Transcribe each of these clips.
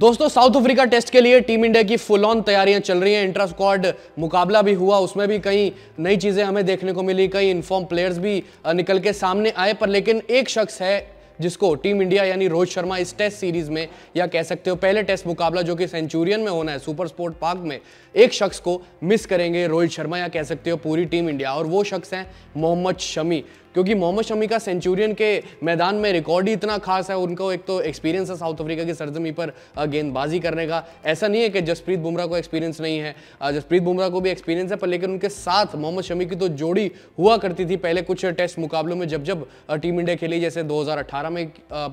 दोस्तों south Africa test के लिए टीम इंडिया की फुल ऑन तैयारियां चल रही हैं इंटर स्क्वाड मुकाबला भी हुआ उसमें भी कई नई चीज़ें हमें देखने को मिली कई इन्फॉर्म प्लेयर्स भी निकल के सामने आए पर लेकिन एक शख्स है जिसको टीम इंडिया यानी रोहित शर्मा इस टेस्ट सीरीज में या कह सकते हो पहले टेस्ट मुकाबला जो कि सेंचुरियन में होना है सुपर स्पोर्ट पार्क में एक शख्स को मिस करेंगे रोहित शर्मा या कह सकते हो पूरी टीम इंडिया और वो शख्स हैं मोहम्मद शमी क्योंकि मोहम्मद शमी का सेंचुरियन के मैदान में रिकॉर्ड ही इतना खास है उनको एक तो एक्सपीरियंस है साउथ अफ्रीका की सरजमी पर गेंदबाजी करने का ऐसा नहीं है कि जसप्रीत बुमराह को एक्सपीरियंस नहीं है जसप्रीत बुमराह को भी एक्सपीरियंस है पर लेकिन उनके साथ मोहम्मद शमी की तो जोड़ी हुआ करती थी पहले कुछ टेस्ट मुकाबलों में जब जब टीम इंडिया खेली जैसे दो में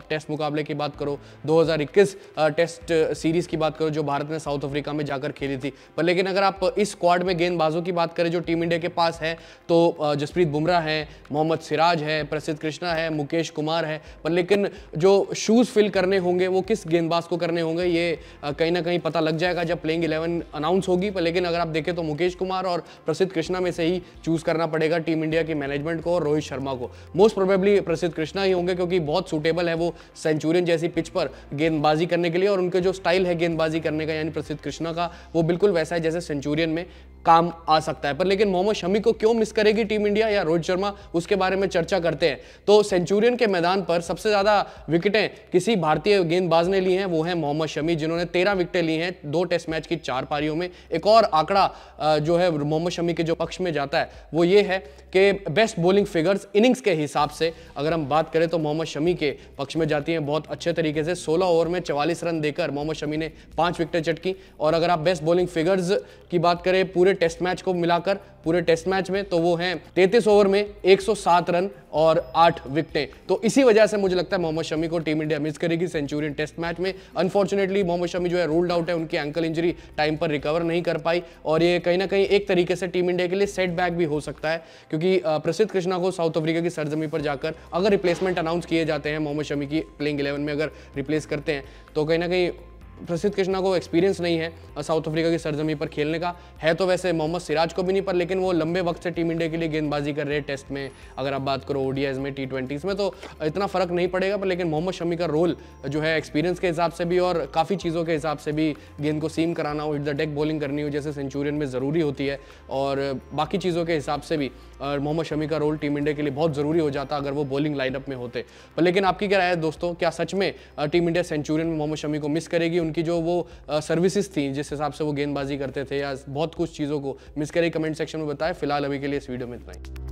टेस्ट मुकाबले की बात करो दो टेस्ट सीरीज की बात करो जो भारत ने साउथ अफ्रीका में जाकर खेली थी पर लेकिन अगर आप इस स्क्वाड में गेंदबाजों की बात करें जो टीम इंडिया के पास है तो जसप्रीत बुमराह है मोहम्मद सिराज है प्रसिद्ध कृष्णा है मुकेश कुमार है पर लेकिन जो शूज़ फिल करने होंगे वो किस गेंदबाज को करने होंगे ये कहीं ना कहीं पता लग जाएगा जब प्लेइंग इलेवन अनाउंस होगी पर लेकिन अगर आप देखें तो मुकेश कुमार और प्रसिद्ध कृष्णा में से ही चूज़ करना पड़ेगा टीम इंडिया की मैनेजमेंट को और रोहित शर्मा को मोस्ट प्रोबेबली प्रसिद्ध कृष्णा ही होंगे क्योंकि बहुत सूटेबल है वो सेंचुरियन जैसी पिच पर गेंदबाजी करने के लिए और उनके जो स्टाइल है गेंदबाजी करने का यानी प्रसिद्ध कृष्णा का वो बिल्कुल वैसा है जैसे सेंचुरियन में काम आ सकता है पर लेकिन मोहम्मद शमी को क्यों मिस करेगी टीम इंडिया या रोहित शर्मा उसके बारे में चर्चा करते हैं तो सेंचुरियन के मैदान पर सबसे ज़्यादा विकेटें किसी भारतीय गेंदबाज ने ली हैं वो हैं मोहम्मद शमी जिन्होंने तेरह विकेटें ली हैं दो टेस्ट मैच की चार पारियों में एक और आंकड़ा जो है मोहम्मद शमी के जो पक्ष में जाता है वो ये है कि बेस्ट बॉलिंग फिगर्स इनिंग्स के हिसाब से अगर हम बात करें तो मोहम्मद शमी के पक्ष में जाती हैं बहुत अच्छे तरीके से सोलह ओवर में चवालीस रन देकर मोहम्मद शमी ने पाँच विकेटें चटकी और अगर आप बेस्ट बॉलिंग फिगर्स की बात करें पूरे टेस्ट मैच को मिलाकर पूरे टेस्ट मैच में तो वो हैं तैतीस ओवर में 107 सात रन और आठ विकटें तो इसी वजह से मुझे लगता है मोहम्मद शमी को टीम इंडिया मिस करेगी सेंचुरियन टेस्ट मैच में अनफॉर्चुनेटली मोहम्मद शमी जो है रूल्ड आउट है उनकी एंकल इंजरी टाइम पर रिकवर नहीं कर पाई और ये कहीं ना कहीं एक तरीके से टीम इंडिया के लिए सेटबैक भी हो सकता है क्योंकि प्रसिद्ध कृष्णा को साउथ अफ्रीका की सरजमी पर जाकर अगर रिप्लेसमेंट अनाउंस किए जाते हैं मोहम्मद शमी की प्लेइंग इलेवन में अगर रिप्लेस करते हैं तो कहीं ना कहीं प्रसिद्ध कृष्णा को एक्सपीरियंस नहीं है साउथ अफ्रीका की सरजमी पर खेलने का है तो वैसे मोहम्मद सिराज को भी नहीं पर लेकिन वो लंबे वक्त से टीम इंडिया के लिए गेंदबाजी कर रहे हैं टेस्ट में अगर आप बात करो ओडियाज में टी ट्वेंटीज में तो इतना फ़र्क नहीं पड़ेगा पर लेकिन मोहम्मद शमी का रोल जो है एक्सपीरियंस के हिसाब से भी और काफ़ी चीज़ों के हिसाब से भी गेंद को सीम कराना हो द डेक बॉलिंग करनी हो जैसे सेंचुरियन में ज़रूरी होती है और बाकी चीज़ों के हिसाब से भी मोहम्मद शमी का रोल टीम इंडिया के लिए बहुत ज़रूरी हो जाता अगर वो बॉलिंग लाइनअप में होते पर लेकिन आपकी क्या राय है दोस्तों क्या सच में टीम इंडिया सेंचुरियन में मोहम्मद शमी को मिस करेगी उनकी जो वो सर्विसेज थी जिस हिसाब से वो गेंदबाजी करते थे या बहुत कुछ चीज़ों को मिस करिए कमेंट सेक्शन में बताएं फिलहाल अभी के लिए इस वीडियो में इतना ही